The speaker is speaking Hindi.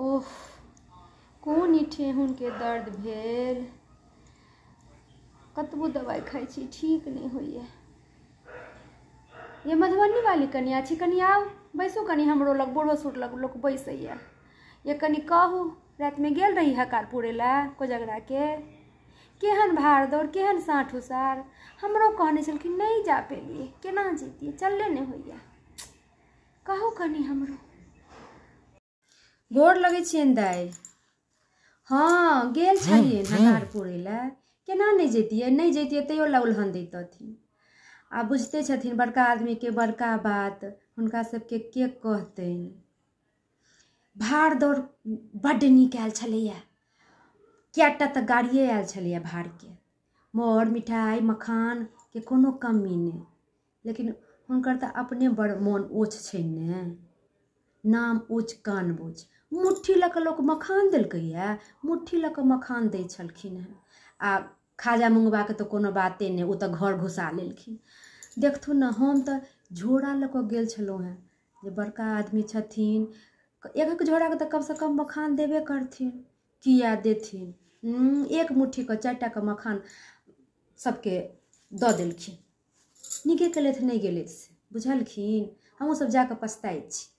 ओह कोन ई के दर्द भेल कतबू दवाई खाई छी ठीक नहीं हो ये मधुबनी वाली कनिया छी कनिया आओ बैसू कनी हमरो लग बूढ़ो सूढ़ लग लोग बैसैए ये कनी कहू में गेल रही हकारपुरे लए के केहन भाड़ दौड़ केहन साँठ उसार हमरो कहने छलखिन नहीं जा पेलिए केना जैतियै चलने नहीं हो कहू कनी हमरो गोर लगे दाई हाँ हँ गेल छे हकार पूरे केना नहीं जैतिए नहीं जैतिए तैयो लए उल्हन दैतथिन आ बुझते छथिन बड़का आदमी के बड़का बात हुनका सभके के कहते भाड़ दौड़ बड़ निक आयल छलैए क्या टा गाड़िए आयल छलैए भाड़के मर मखान के कोनो कमी नहीं लेकिन हुनकर तऽ अपने बड़ मन ओछ छै ने नाम ऊँच कान बोझ मुठ्ठी लक लोग लोक मखान देलकैए है मुठ्ठी लक मखान दै है आ खाजा मंगवा के कोनो बाते नहीं वो तो घर घुसा लेलखिन देखो न हम तो झोरा लक गेल छलहुँ हेँ बड़का आदमी छथिन एक एक के कम से कम मखान देवे करथिन किया देथिन एक चार चारि के मखान सबके दिलखिन निके कल नहीं नहि से बुझलखिन हम सब जाकर पछताई छी